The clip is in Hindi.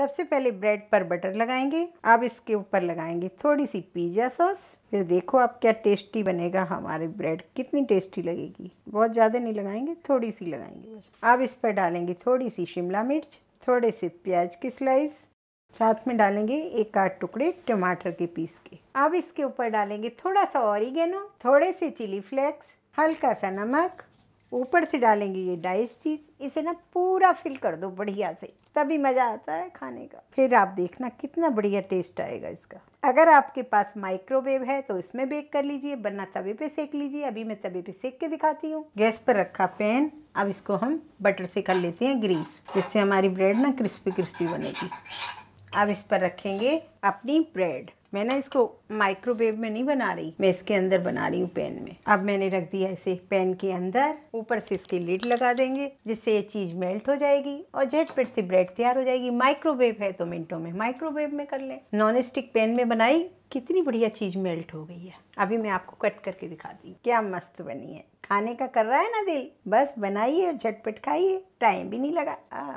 सबसे पहले ब्रेड पर बटर लगाएंगे अब इसके ऊपर लगाएंगे थोड़ी सी पिज्ज़ा सॉस फिर देखो आप क्या टेस्टी बनेगा हमारे ब्रेड कितनी टेस्टी लगेगी बहुत ज़्यादा नहीं लगाएंगे थोड़ी सी लगाएंगे अब इस पर डालेंगे थोड़ी सी शिमला मिर्च थोड़े से प्याज की स्लाइस साथ में डालेंगे एक आठ टुकड़े टमाटर के पीस के अब इसके ऊपर डालेंगे थोड़ा सा ऑरिगेनो थोड़े से चिली फ्लेक्स हल्का सा नमक ऊपर से डालेंगे ये डाइस चीज़ इसे ना पूरा फिल कर दो बढ़िया से तभी मज़ा आता है खाने का फिर आप देखना कितना बढ़िया टेस्ट आएगा इसका अगर आपके पास माइक्रोवेव है तो इसमें बेक कर लीजिए वरना तवे पे सेक लीजिए अभी मैं तवे पे सेक के दिखाती हूँ गैस पर रखा पैन अब इसको हम बटर से कर लेते हैं ग्रीस जिससे हमारी ब्रेड ना क्रिस्पी क्रिस्पी बनेगी अब इस पर रखेंगे अपनी ब्रेड मैं ना इसको माइक्रोवेव में नहीं बना रही मैं इसके अंदर बना रही हूँ पैन में अब मैंने रख दिया इसे पैन के अंदर ऊपर से इसकी लीड लगा देंगे जिससे ये चीज़ मेल्ट हो जाएगी और झटपट से ब्रेड तैयार हो जाएगी माइक्रोवेव है तो मिनटों में माइक्रोवेव में कर लें नॉन स्टिक पैन में बनाई कितनी बढ़िया चीज़ मेल्ट हो गई है अभी मैं आपको कट करके दिखाती हूँ क्या मस्त बनी है खाने का कर रहा है ना दिल बस बनाइए और झटपट खाइए टाइम भी नहीं लगा आ